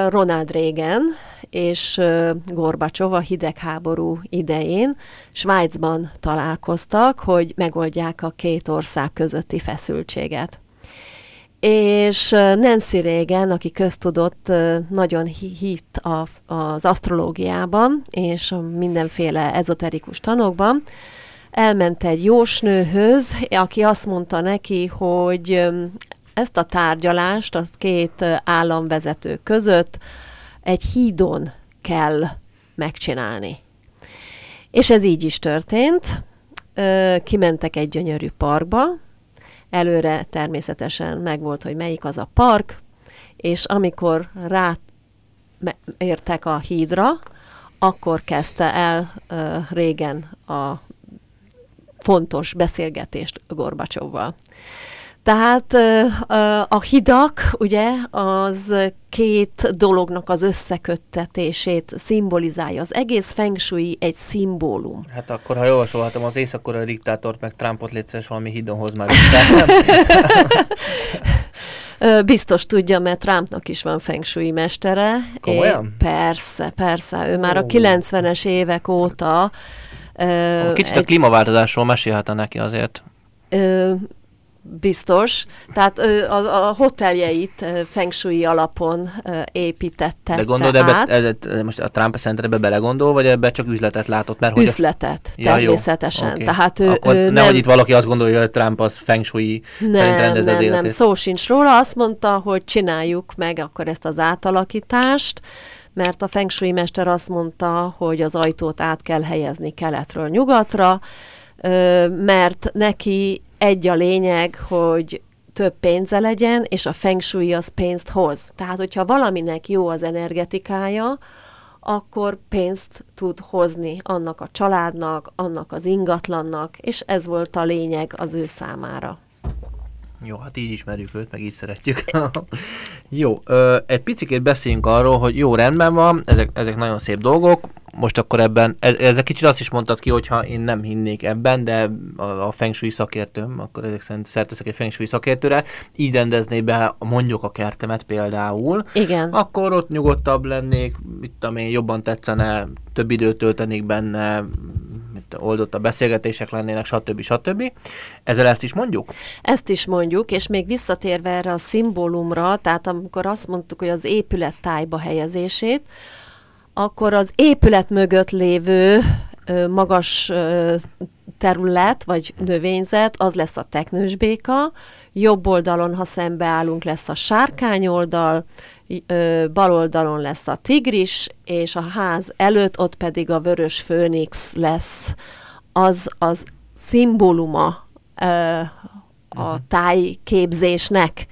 Ronald Reagan és Gorbacsov a hidegháború idején Svájcban találkoztak, hogy megoldják a két ország közötti feszültséget. És Nancy Reagan, aki köztudott, nagyon hitt az asztrológiában és mindenféle ezoterikus tanokban, elment egy jósnőhöz, aki azt mondta neki, hogy ezt a tárgyalást az két államvezető között egy hídon kell megcsinálni. És ez így is történt. Kimentek egy gyönyörű parkba, előre természetesen megvolt, hogy melyik az a park, és amikor ráértek a hídra, akkor kezdte el régen a fontos beszélgetést Gorbacsovval. Tehát a hidak, ugye, az két dolognak az összeköttetését szimbolizálja. Az egész feng shui egy szimbólum. Hát akkor, ha javasolhatom az észak diktátort, meg Trumpot létszeres valami hidonhoz már Biztos tudja, mert Trumpnak is van feng shui mestere. Komolyan? É, persze, persze. Ő már oh. a 90-es évek óta Kicsit egy... a klímaváltozásról mesélhetne neki azért. Ö, biztos. Tehát ö, a, a hoteljeit feng shui alapon ö, építette. De gondolod, ebbe, ez, most a Trump ebbe belegondol, vagy ebbe csak üzletet látott? Mert üzletet, hogy a... természetesen. Ja, Okay. Tehát ő, Akkor ő nehogy nem... itt valaki azt gondolja, hogy Trump az feng shui nem, szerint rendez nem, az életét. Nem, szó sincs róla. Azt mondta, hogy csináljuk meg akkor ezt az átalakítást, mert a feng shui mester azt mondta, hogy az ajtót át kell helyezni keletről nyugatra, mert neki egy a lényeg, hogy több pénze legyen, és a feng shui az pénzt hoz. Tehát, hogyha valaminek jó az energetikája, akkor pénzt tud hozni annak a családnak, annak az ingatlannak, és ez volt a lényeg az ő számára. Jó, hát így ismerjük őt, meg így szeretjük. jó, ö, egy picit beszéljünk arról, hogy jó, rendben van, ezek, ezek nagyon szép dolgok, most akkor ebben, ezek kicsit azt is mondtad ki, hogyha én nem hinnék ebben, de a, a feng shui szakértőm, akkor ezek szerint szerteszek egy feng shui szakértőre, így rendezné be mondjuk a kertemet például. Igen. Akkor ott nyugodtabb lennék, itt ami jobban tetszene, több időt töltenék benne, itt oldott a beszélgetések lennének, stb. stb. Ezzel ezt is mondjuk? Ezt is mondjuk, és még visszatérve erre a szimbólumra, tehát amikor azt mondtuk, hogy az épület tájba helyezését, akkor az épület mögött lévő ö, magas ö, terület, vagy növényzet, az lesz a teknősbéka, jobb oldalon, ha szembeállunk, lesz a sárkány oldal, bal oldalon lesz a tigris, és a ház előtt ott pedig a vörös főnix lesz. Az az szimbóluma a tájképzésnek.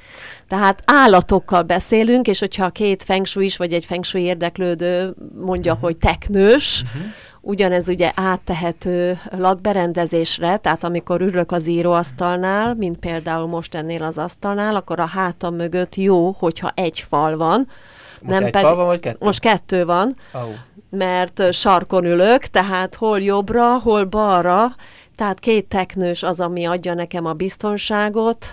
Tehát állatokkal beszélünk, és hogyha két is vagy egy fengsú érdeklődő mondja, uh-huh. hogy teknős, uh-huh. ugyanez ugye áttehető lakberendezésre, tehát amikor ülök az íróasztalnál, mint például most ennél az asztalnál, akkor a hátam mögött jó, hogyha egy fal van, most nem egy pedig, fal van, vagy kettő? Most kettő van, oh. mert sarkon ülök, tehát hol jobbra, hol balra, tehát két teknős az, ami adja nekem a biztonságot,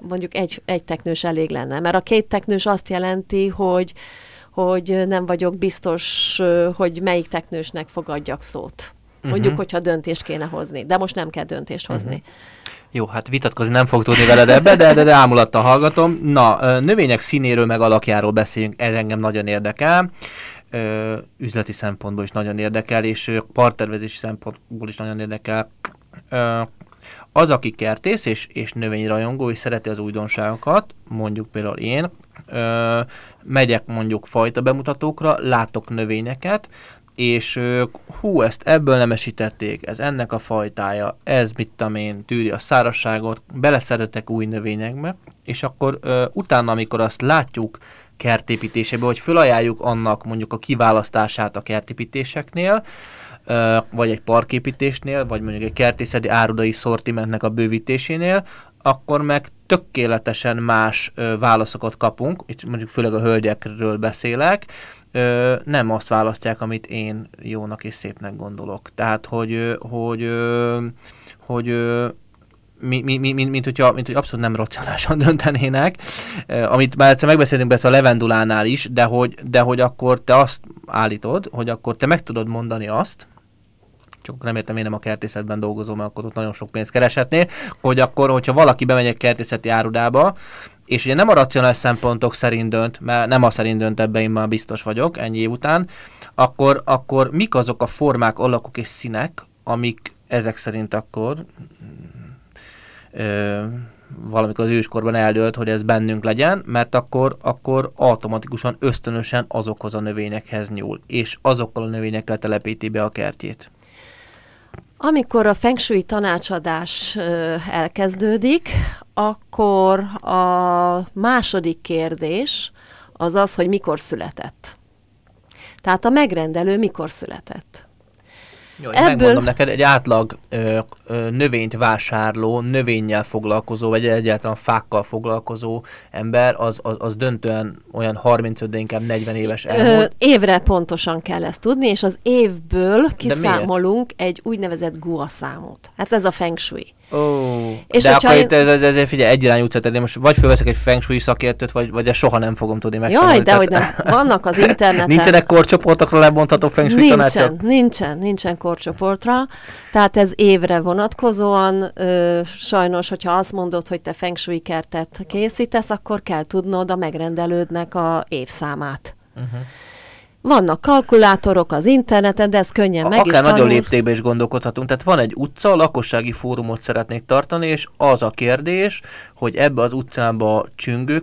mondjuk egy, egy teknős elég lenne, mert a két teknős azt jelenti, hogy hogy nem vagyok biztos, hogy melyik teknősnek fogadjak szót. Mondjuk, uh-huh. hogyha döntést kéne hozni, de most nem kell döntést mhm. hozni. Uh-huh. Jó, hát vitatkozni nem fog tudni veled ebbe, de, de, de ámulattal hallgatom. Na, növények színéről meg alakjáról beszéljünk, ez engem nagyon érdekel ö, üzleti szempontból is nagyon érdekel, és partervezési szempontból is nagyon érdekel. Ö, az, aki kertész és, és növényrajongó, és szereti az újdonságokat, mondjuk például én, ö, megyek mondjuk fajta bemutatókra, látok növényeket, és ö, hú, ezt ebből nemesítették, ez ennek a fajtája, ez mit tudom én, tűri a szárasságot, beleszeretek új növényekbe, és akkor ö, utána, amikor azt látjuk, kertépítésébe, vagy fölajánljuk annak mondjuk a kiválasztását a kertépítéseknél, vagy egy parképítésnél, vagy mondjuk egy kertészeti árudai szortimentnek a bővítésénél, akkor meg tökéletesen más válaszokat kapunk, itt mondjuk főleg a hölgyekről beszélek, nem azt választják, amit én jónak és szépnek gondolok. Tehát, hogy, hogy, hogy, hogy mi, mi, mi, mint, mint, hogyha, mint hogy abszolút nem racionálisan döntenének, amit már egyszer megbeszéltünk persze a levendulánál is, de hogy, de hogy akkor te azt állítod, hogy akkor te meg tudod mondani azt, csak nem értem, én nem a kertészetben dolgozom, mert akkor ott nagyon sok pénzt kereshetnél, hogy akkor, hogyha valaki bemegy egy kertészeti árudába, és ugye nem a racionális szempontok szerint dönt, mert nem a szerint dönt, ebben én már biztos vagyok ennyi év után, akkor, akkor mik azok a formák, alakok és színek, amik ezek szerint akkor ö, valamikor az őskorban eldőlt, hogy ez bennünk legyen, mert akkor, akkor automatikusan, ösztönösen azokhoz a növényekhez nyúl, és azokkal a növényekkel telepíti be a kertjét. Amikor a feng shui tanácsadás elkezdődik, akkor a második kérdés az az, hogy mikor született. Tehát a megrendelő mikor született. Jó, Ebből... Megmondom neked, egy átlag ö, ö, növényt vásárló, növényjel foglalkozó, vagy egyáltalán fákkal foglalkozó ember, az, az, az döntően olyan 35, de inkább 40 éves elmúlt. Ö, évre pontosan kell ezt tudni, és az évből kiszámolunk egy úgynevezett gua számot. Hát ez a feng shui. Oh. és de akkor itt, ez, ez, ez, figyelj, egyirányú utcát tenni, most vagy fölveszek egy feng shui szakértőt, vagy, vagy ezt soha nem fogom tudni megcsinálni. Jaj, de tehát... hogy nem. Vannak az interneten. Nincsenek korcsoportokra lebontható feng shui nincsen, tanácsot? Nincsen, nincsen korcsoportra. Tehát ez évre vonatkozóan ö, sajnos, hogyha azt mondod, hogy te feng shui kertet készítesz, akkor kell tudnod a megrendelődnek a évszámát. Uh-huh. Vannak kalkulátorok az interneten, de ez könnyen meg Akár is nagyon léptékben is gondolkodhatunk. Tehát van egy utca, lakossági fórumot szeretnék tartani, és az a kérdés, hogy ebbe az utcába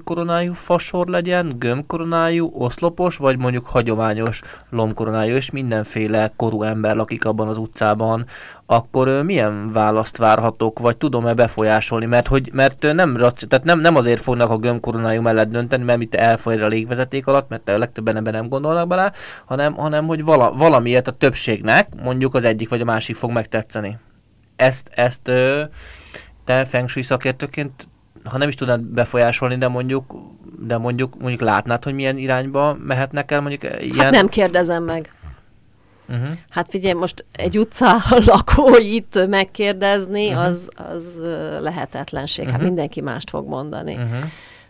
koronájú fasor legyen, gömbkoronájú, oszlopos, vagy mondjuk hagyományos lomkoronájú, és mindenféle korú ember lakik abban az utcában, akkor milyen választ várhatok, vagy tudom-e befolyásolni, mert hogy mert nem, tehát nem, nem azért fognak a gömbkoronájú mellett dönteni, mert itt elfolyr a légvezeték alatt, mert a legtöbben ebben nem gondolnak bele, hanem, hanem hogy vala, valamiért a többségnek mondjuk az egyik vagy a másik fog megtetszeni. Ezt, ezt te feng shui szakértőként, ha nem is tudnád befolyásolni, de mondjuk, de mondjuk, mondjuk látnád, hogy milyen irányba mehetnek el mondjuk e, ilyen... Hát nem kérdezem meg. Uh-huh. Hát figyelj, most egy utca lakóit megkérdezni, uh-huh. az, az lehetetlenség. Hát uh-huh. Hát mindenki mást fog mondani. Uh-huh.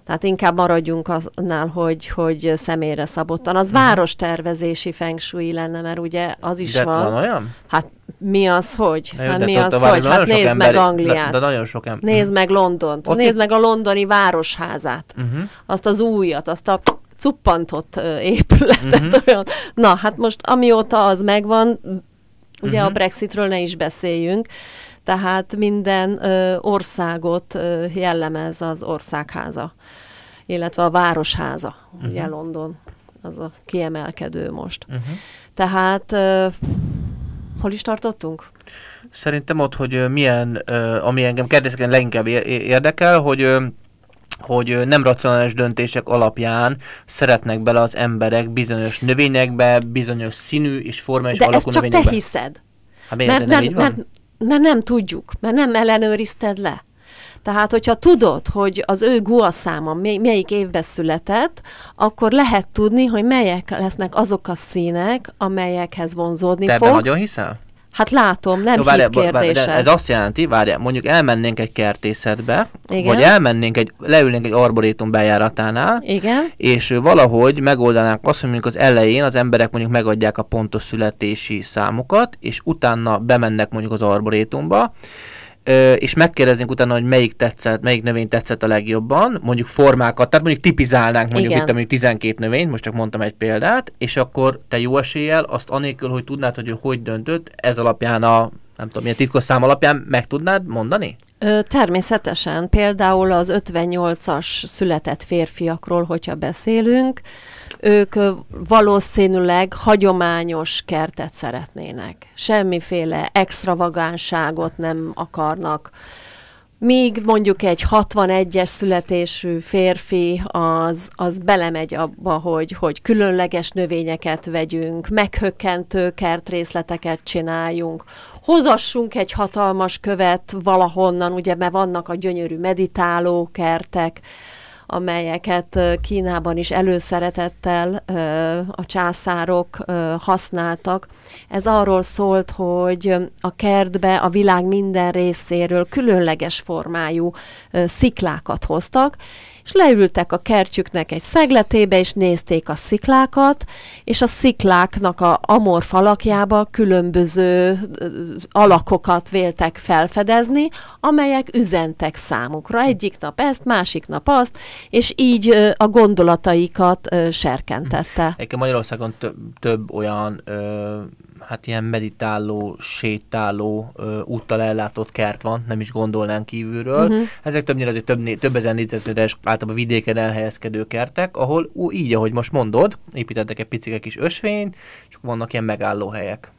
Tehát inkább maradjunk aznál, hogy, hogy személyre szabottan. Az uh-huh. várostervezési fengsúly lenne, mert ugye az is de van. van olyan? Hát mi az, hogy? Na jó, hát mi az, hogy? Hát nézd emberi, meg Angliát. De, de nagyon sok ember. Nézd meg Londont. Ott nézd itt... meg a londoni városházát. Uh-huh. Azt az újat, azt a cuppantott épületet. Uh-huh. Olyan. Na, hát most amióta az megvan, ugye uh-huh. a mhm. Brexitről ne is beszéljünk, tehát minden ö, országot ö, jellemez az országháza, illetve a városháza, uh-huh. ugye mhm. London, az a kiemelkedő most. Uh-huh. Tehát ö, hol is tartottunk? Szerintem ott, hogy milyen, ö, ami engem kérdezik, leginkább érdekel, hogy ö, hogy nem racionális döntések alapján szeretnek bele az emberek bizonyos növényekbe, bizonyos színű és alakú és de ezt csak te hiszed. Hát miért, mert, nem mert, mert, mert nem tudjuk, mert nem ellenőrizted le. Tehát, hogyha tudod, hogy az ő guaszáma melyik évben született, akkor lehet tudni, hogy melyek lesznek azok a színek, amelyekhez vonzódni Te fog. Te nagyon hiszel? Hát látom, nem Jó, várjá, hit kérdése. ez azt jelenti, várjál, mondjuk elmennénk egy kertészetbe, Igen. vagy elmennénk egy, leülnénk egy arborétum bejáratánál, Igen. és valahogy megoldanánk azt, hogy mondjuk az elején az emberek mondjuk megadják a pontos születési számukat, és utána bemennek mondjuk az arborétumba, és megkérdeznénk utána, hogy melyik tetszett, melyik növény tetszett a legjobban, mondjuk formákat, tehát mondjuk tipizálnánk mondjuk Igen. itt mondjuk 12 növényt, most csak mondtam egy példát, és akkor te jó eséllyel azt anélkül, hogy tudnád, hogy ő hogy döntött, ez alapján a nem tudom, milyen titkos szám alapján meg tudnád mondani? Természetesen, például az 58-as született férfiakról, hogyha beszélünk, ők valószínűleg hagyományos kertet szeretnének. Semmiféle extravagánságot nem akarnak míg mondjuk egy 61-es születésű férfi az, az belemegy abba, hogy, hogy különleges növényeket vegyünk, meghökkentő kertrészleteket csináljunk, hozassunk egy hatalmas követ valahonnan, ugye, mert vannak a gyönyörű meditáló kertek, amelyeket Kínában is előszeretettel a császárok használtak. Ez arról szólt, hogy a kertbe a világ minden részéről különleges formájú sziklákat hoztak, és leültek a kertjüknek egy szegletébe, és nézték a sziklákat, és a szikláknak a amorf alakjába különböző alakokat véltek felfedezni, amelyek üzentek számukra. Egyik nap ezt, másik nap azt, és így a gondolataikat serkentette. Egyébként Magyarországon több, több olyan ö, hát ilyen meditáló, sétáló, ö, úttal ellátott kert van, nem is gondolnánk kívülről. Uh-huh. Ezek többnyire azért több, több ezen négyzetméteres általában vidéken elhelyezkedő kertek, ahol ú, így, ahogy most mondod, építettek egy picike kis ösvényt, csak vannak ilyen megálló helyek.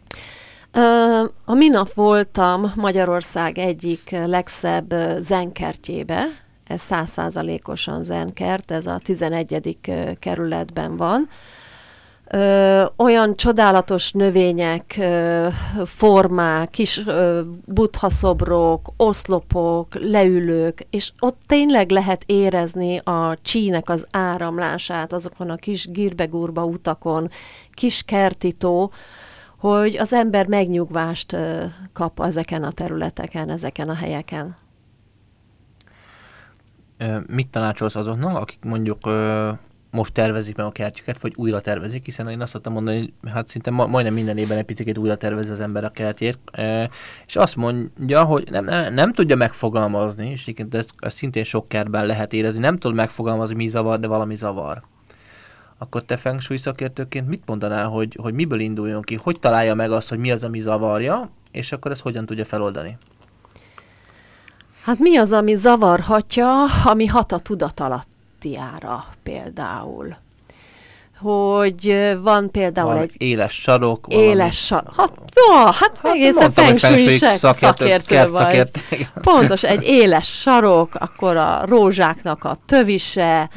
A minap voltam Magyarország egyik legszebb zenkertjébe, ez százszázalékosan zenkert, ez a 11. kerületben van, ö, olyan csodálatos növények, ö, formák, kis buthaszobrok, oszlopok, leülők, és ott tényleg lehet érezni a csínek az áramlását azokon a kis girbegurba utakon, kis kertító, hogy az ember megnyugvást ö, kap ezeken a területeken, ezeken a helyeken. Mit tanácsolsz azoknak, akik mondjuk ö most tervezik meg a kertjüket, vagy újra tervezik, hiszen én azt szoktam mondani, hogy hát szinte ma, majdnem minden évben egy picit újra tervez az ember a kertjét, e, és azt mondja, hogy nem, nem, nem tudja megfogalmazni, és egyébként ezt, ezt szintén sok kertben lehet érezni, nem tud megfogalmazni, mi zavar, de valami zavar. Akkor te feng shui szakértőként mit mondanál, hogy, hogy miből induljon ki, hogy találja meg azt, hogy mi az, ami zavarja, és akkor ezt hogyan tudja feloldani? Hát mi az, ami zavarhatja, ami hat a tudat alatt? tiára például hogy van például van egy... Éles sarok. Valami... Éles sarok. Hát, ó, hát, hát egészen fensúlyisek szakértő vagy. Pontos, egy éles sarok, akkor a rózsáknak a tövise,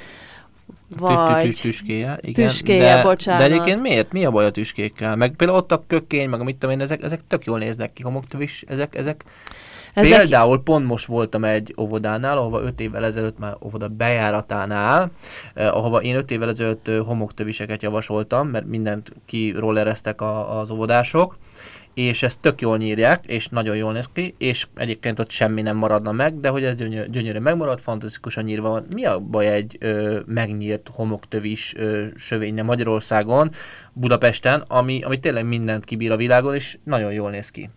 vagy tüskéje, igen, tüskéje de, bocsánat. De egyébként miért? Mi a baj a tüskékkel? Meg például ott a kökény, meg a mit tudom én, ezek, ezek tök jól néznek ki, homoktövis, ezek, ezek ezek... Például pont most voltam egy óvodánál, ahova 5 évvel ezelőtt már óvoda bejáratánál, eh, ahova én 5 évvel ezelőtt eh, homoktöviseket javasoltam, mert mindent kirollereztek a, az óvodások, és ezt tök jól nyírják, és nagyon jól néz ki, és egyébként ott semmi nem maradna meg, de hogy ez gyönyör, gyönyörű megmarad, fantasztikusan nyírva van. Mi a baj egy ö, megnyírt homoktövis ö, sövénye Magyarországon, Budapesten, ami, ami tényleg mindent kibír a világon, és nagyon jól néz ki.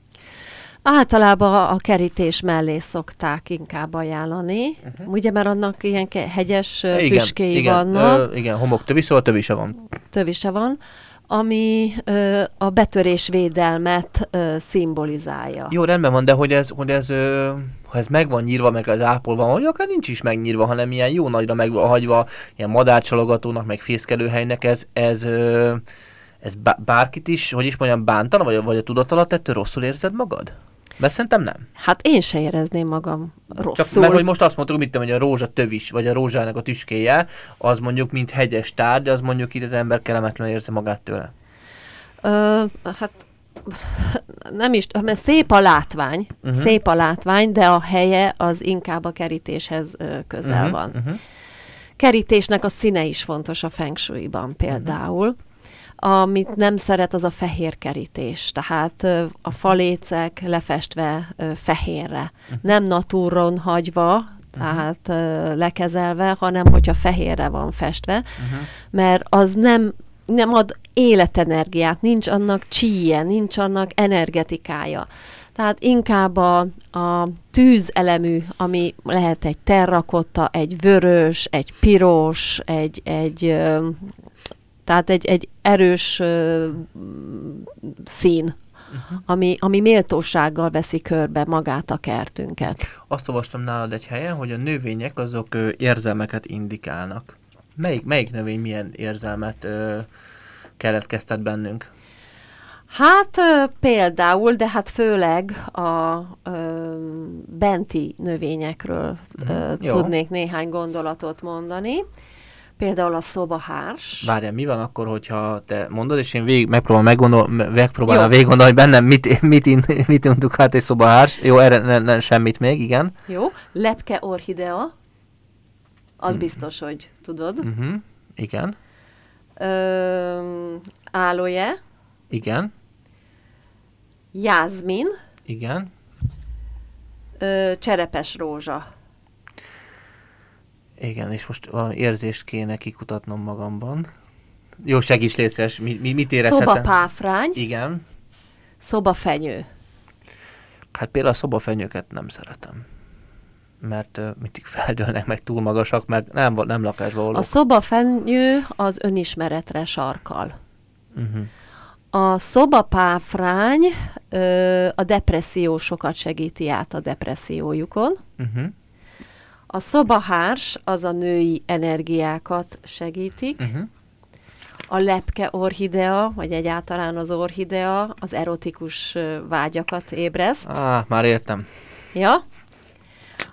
Általában a kerítés mellé szokták inkább ajánlani, uh-huh. ugye, mert annak ilyen hegyes igen, tüskéi igen, vannak. Ö, igen, homok tövi, szóval tövise van. Tövise van, ami ö, a betörés védelmet ö, szimbolizálja. Jó, rendben van, de hogy ez, hogy ez ö, ha ez meg van nyírva, meg az ápolva, vagy akár nincs is megnyírva, hanem ilyen jó nagyra meg van hagyva, ilyen madárcsalogatónak, meg fészkelőhelynek, ez, ez ö, ez bárkit is, hogy is mondjam, bántana, vagy, vagy a tudat alatt ettől rosszul érzed magad? De szerintem nem. Hát én se érezném magam rosszul. Csak mert hogy most azt mondtuk, mit tudom, hogy a rózsa tövis, vagy a rózsának a tüskéje, az mondjuk mint hegyes tárgy, az mondjuk itt az ember kellemetlenül érzi magát tőle. Ö, hát nem is, mert szép a látvány, uh-huh. szép a látvány, de a helye az inkább a kerítéshez közel uh-huh. van. Uh-huh. Kerítésnek a színe is fontos a fengsúlyban például. Uh-huh amit nem szeret, az a fehér kerítés. Tehát a falécek lefestve fehérre. Mhm. Nem natúron hagyva, mhm. tehát uh-huh. lekezelve, hanem hogyha fehérre van festve, uh-huh. mert az nem nem ad életenergiát, nincs annak csíje, nincs annak energetikája. Tehát inkább a, a tűzelemű, ami lehet egy terrakotta, egy vörös, egy piros, egy, egy tehát egy, egy erős ö, szín, uh-huh. ami, ami méltósággal veszi körbe magát a kertünket. Azt olvastam nálad egy helyen, hogy a növények azok ö, érzelmeket indikálnak. Melyik, melyik növény milyen érzelmet ö, keletkeztet bennünk? Hát például, de hát főleg a ö, benti növényekről ö, mm, tudnék néhány gondolatot mondani. Például a hárs. Várjál, mi van akkor, hogyha te mondod, és én végig megpróbálom, meggondol, megpróbálom gondolni, hogy bennem mit, mit, in, mit intuk hát egy hárs. Jó, erre ne, ne, semmit még, igen. Jó, lepke orchidea. Az mm. biztos, hogy tudod. Mm-hmm. Igen. Ö, áloje. Igen. Jázmin. Igen. Ö, cserepes rózsa. Igen, és most valami érzést kéne kikutatnom magamban. Jó, segíts létszeres, mi, mi, mit érezhetem? páfrány. Igen. fenyő. Hát például a fenyőket nem szeretem. Mert uh, mindig feldőlnek, meg túl magasak, meg nem, nem lakásba való. A fenyő az önismeretre sarkal. Uh-huh. A szobapáfrány ö, a depressziósokat segíti át a depressziójukon. Uh-huh. A szobahárs az a női energiákat segítik, uh-huh. a lepke orhidea, vagy egyáltalán az orhidea az erotikus vágyakat ébreszt. Ah, már értem. Ja.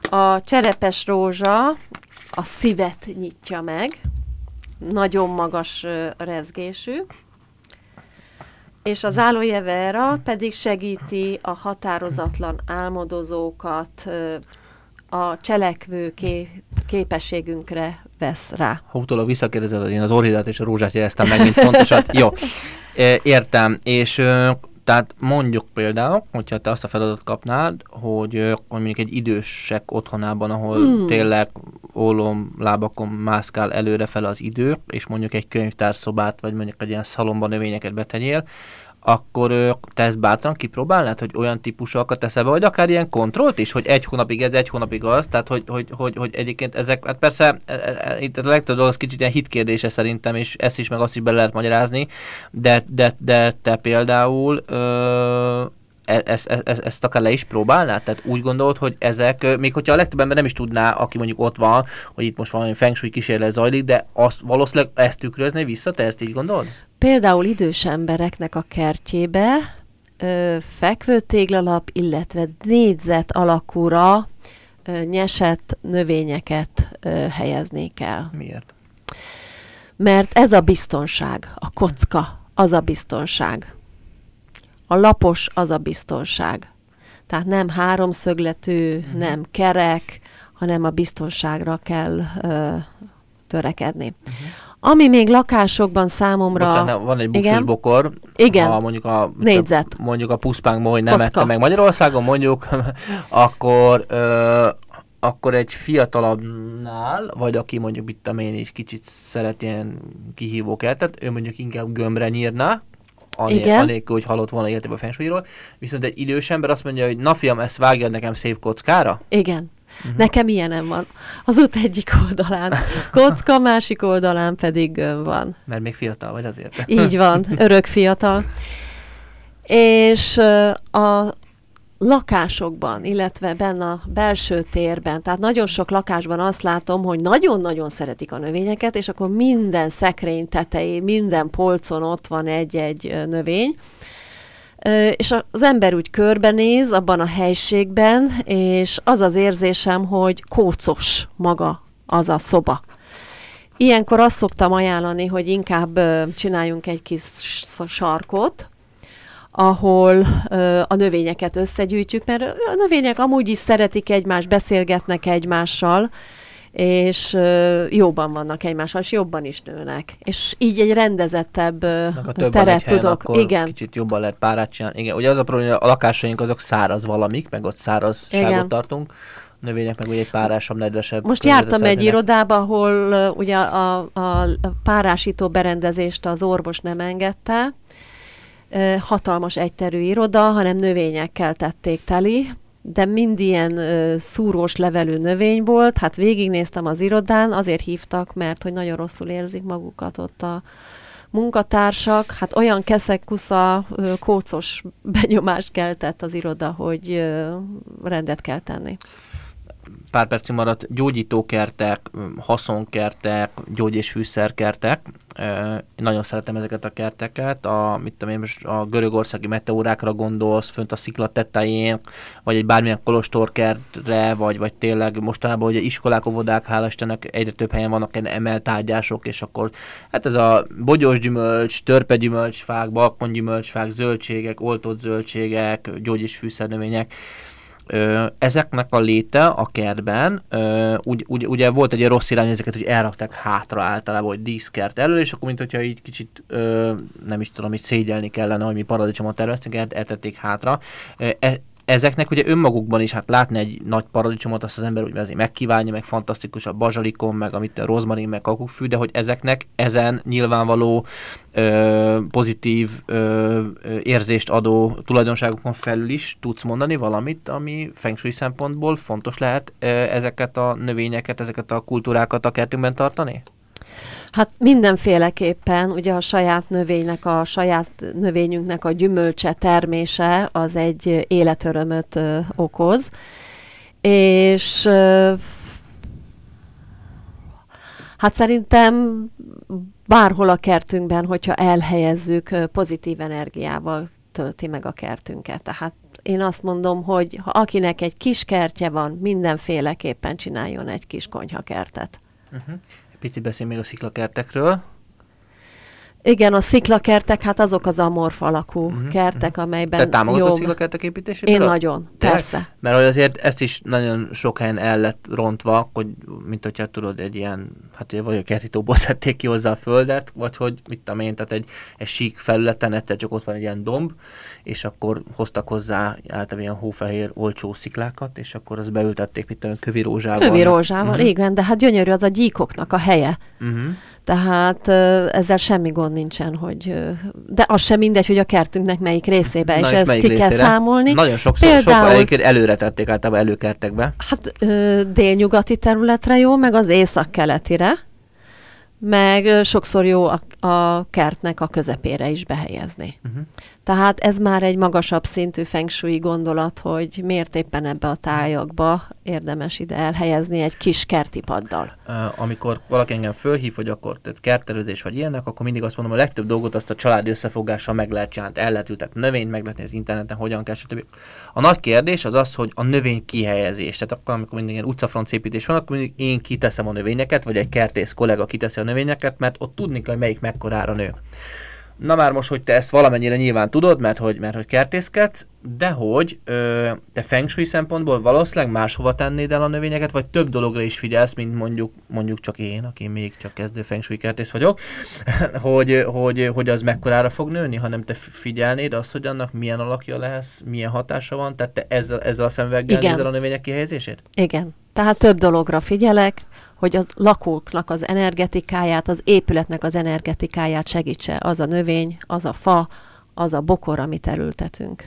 A cserepes rózsa a szívet nyitja meg, nagyon magas rezgésű, és az álójevera pedig segíti a határozatlan álmodozókat, a cselekvő képességünkre vesz rá. Ha utólag visszakérdezel, én az orhidát és a rózsát jeleztem meg, mint fontosat. Jó, értem. És tehát mondjuk például, hogyha te azt a feladatot kapnád, hogy, hogy mondjuk egy idősek otthonában, ahol mm. tényleg ólom, lábakon mászkál előre fel az idő, és mondjuk egy könyvtárszobát, vagy mondjuk egy ilyen szalomban növényeket betegyél, akkor te ezt bátran kipróbálnád, hogy olyan típusokat teszel be, vagy akár ilyen kontrollt is, hogy egy hónapig ez, egy hónapig az, tehát hogy, hogy, hogy, hogy egyébként ezek, hát persze e, e, e, itt a legtöbb dolog az kicsit ilyen hitkérdése szerintem, és ezt is meg azt is bele lehet magyarázni, de, de, de te például ö, ezt, ezt, ezt akár le is próbálnád? Tehát úgy gondolod, hogy ezek, még hogyha a legtöbb ember nem is tudná, aki mondjuk ott van, hogy itt most valami fengsúly kísérlet zajlik, de azt valószínűleg ezt tükrözné vissza, te ezt így gondolod? Például idős embereknek a kertjébe ö, fekvő téglalap, illetve négyzet alakúra ö, nyesett növényeket ö, helyeznék el. Miért? Mert ez a biztonság, a kocka, az a biztonság. A lapos az a biztonság. Tehát nem háromszögletű, mm. nem kerek, hanem a biztonságra kell ö, törekedni. Uh-huh. Ami még lakásokban számomra... Bocsánat, van egy buxus bokor. Igen. Ha mondjuk a, Négyzet. Mondjuk a puszpánk hogy nem Kocka. meg Magyarországon mondjuk, akkor ö, akkor egy fiatalabbnál, vagy aki mondjuk itt a én is kicsit szeret ilyen kihívókeltet, ő mondjuk inkább gömbre nyírná, anélkül, anélkül hogy halott volna életében a fensúlyról, viszont egy idős ember azt mondja, hogy na fiam, ezt vágjad nekem szép kockára? Igen. Uh-huh. Nekem ilyenem van. Az út egyik oldalán kocka, másik oldalán pedig gömb van. Mert még fiatal vagy azért. Így van, örök fiatal. És a, lakásokban, illetve benne a belső térben, tehát nagyon sok lakásban azt látom, hogy nagyon-nagyon szeretik a növényeket, és akkor minden szekrény tetején, minden polcon ott van egy-egy növény, és az ember úgy körbenéz abban a helységben, és az az érzésem, hogy kócos maga az a szoba. Ilyenkor azt szoktam ajánlani, hogy inkább csináljunk egy kis sarkot, ahol ö, a növényeket összegyűjtjük, mert a növények amúgy is szeretik egymást, beszélgetnek egymással, és jobban vannak egymással, és jobban is nőnek. És így egy rendezettebb Na, teret helyen, tudok. Akkor igen. Kicsit jobban lehet párát csinálni. Igen, ugye az a probléma, a lakásaink azok száraz valamik, meg ott szárazságot igen. tartunk, növények meg ugye egy párásabb, nedvesebb. Most jártam egy irodába, ahol uh, ugye a, a párásító berendezést az orvos nem engedte, uh, hatalmas egyterű iroda, hanem növényekkel tették teli, de mind ilyen ö, szúrós levelű növény volt, hát végignéztem az irodán, azért hívtak, mert hogy nagyon rosszul érzik magukat ott a munkatársak, hát olyan keszek-kusza kócos benyomást keltett az iroda, hogy ö, rendet kell tenni pár percig maradt gyógyítókertek, haszonkertek, gyógy- és fűszerkertek. Én nagyon szeretem ezeket a kerteket. A, mit tudom én, most a görögországi meteórákra gondolsz, fönt a szikla tetején, vagy egy bármilyen kolostorkertre, vagy, vagy tényleg mostanában hogy iskolák, óvodák, hála Istennek egyre több helyen vannak ilyen emeltágyások, és akkor hát ez a bogyós gyümölcs, törpe gyümölcsfák, balkon gyümölcsfák, zöldségek, oltott zöldségek, gyógy- és fűszernövények ö, ezeknek a léte a kertben, ö, úgy, úgy, ugye volt egy rossz irány, ezeket hogy elrakták hátra általában, hogy díszkert elől, és akkor mint hogyha így kicsit ö, nem is tudom, hogy szégyelni kellene, hogy mi paradicsomot terveztünk, el, eltették hátra. E, ezeknek ugye önmagukban is, hát látni egy nagy paradicsomot, azt az ember úgy azért megkívánja, meg fantasztikus a bazsalikon, meg amit a rozmarin, meg kakukkfű, de hogy ezeknek ezen nyilvánvaló ö, pozitív ö, érzést adó tulajdonságokon felül is tudsz mondani valamit, ami fengsúly szempontból fontos lehet ö, ezeket a növényeket, ezeket a kultúrákat a kertünkben tartani? Hát mindenféleképpen, ugye a saját növénynek, a saját növényünknek a gyümölcse termése az egy életörömöt ö, okoz, és ö, hát szerintem bárhol a kertünkben, hogyha elhelyezzük, pozitív energiával tölti meg a kertünket. Tehát én azt mondom, hogy ha akinek egy kis kertje van, mindenféleképpen csináljon egy kis konyhakertet. Uh-huh. Picit beszélj még a sziklakertekről. Igen, a sziklakertek, hát azok az amorf alakú uh-huh. kertek, amelyben Te támogatod jobb... a sziklakertek építését? Én például? nagyon, De persze. Mert hogy azért ezt is nagyon sok helyen el lett rontva, hogy mint hogyha tudod, egy ilyen, hát vagy a kertítóból szedték ki hozzá a földet, vagy hogy mit tudom én, tehát egy, egy sík felületen egyszer csak ott van egy ilyen domb, és akkor hoztak hozzá általában ilyen hófehér olcsó sziklákat, és akkor azt beültették, mit tudom, kövi Kövirózsával, Kövi uh-huh. Mhm. igen, de hát gyönyörű az a gyíkoknak a helye. Uh-huh. Tehát ezzel semmi gond nincsen, hogy de az sem mindegy, hogy a kertünknek melyik részébe, Na és, és ezt ki részére? kell számolni. Nagyon sokszor Például, sokkal előre tették általában előkertekbe. Hát délnyugati területre jó, meg az északkeletire, meg sokszor jó a, a kertnek a közepére is behelyezni. Uh-huh. Tehát ez már egy magasabb szintű fengsúlyi gondolat, hogy miért éppen ebbe a tájakba érdemes ide elhelyezni egy kis kerti paddal. Amikor valaki engem fölhív, hogy akkor kertelőzés vagy ilyenek, akkor mindig azt mondom, hogy a legtöbb dolgot azt a család összefogással meg lehet csinálni. El lehet ültetni növényt, meg lehet az interneten, hogyan kell, stb. A nagy kérdés az az, hogy a növény kihelyezés. Tehát akkor, amikor mindig ilyen utcafranc építés van, akkor mindig én kiteszem a növényeket, vagy egy kertész kollega kiteszi a növényeket, mert ott tudni kell, hogy melyik mekkorára nő na már most, hogy te ezt valamennyire nyilván tudod, mert hogy, mert hogy kertészkedsz, de hogy ö, te feng shui szempontból valószínűleg máshova tennéd el a növényeket, vagy több dologra is figyelsz, mint mondjuk, mondjuk csak én, aki még csak kezdő feng shui kertész vagyok, hogy, hogy, hogy az mekkorára fog nőni, hanem te figyelnéd azt, hogy annak milyen alakja lesz, milyen hatása van, tehát te ezzel, ezzel a szemüveggel nézel a növények kihelyezését? Igen. Tehát több dologra figyelek, hogy az lakóknak az energetikáját, az épületnek az energetikáját segítse az a növény, az a fa, az a bokor, amit elültetünk.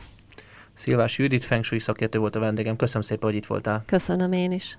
Szilvás Judit, Feng Shui szakértő volt a vendégem. Köszönöm szépen, hogy itt voltál. Köszönöm én is.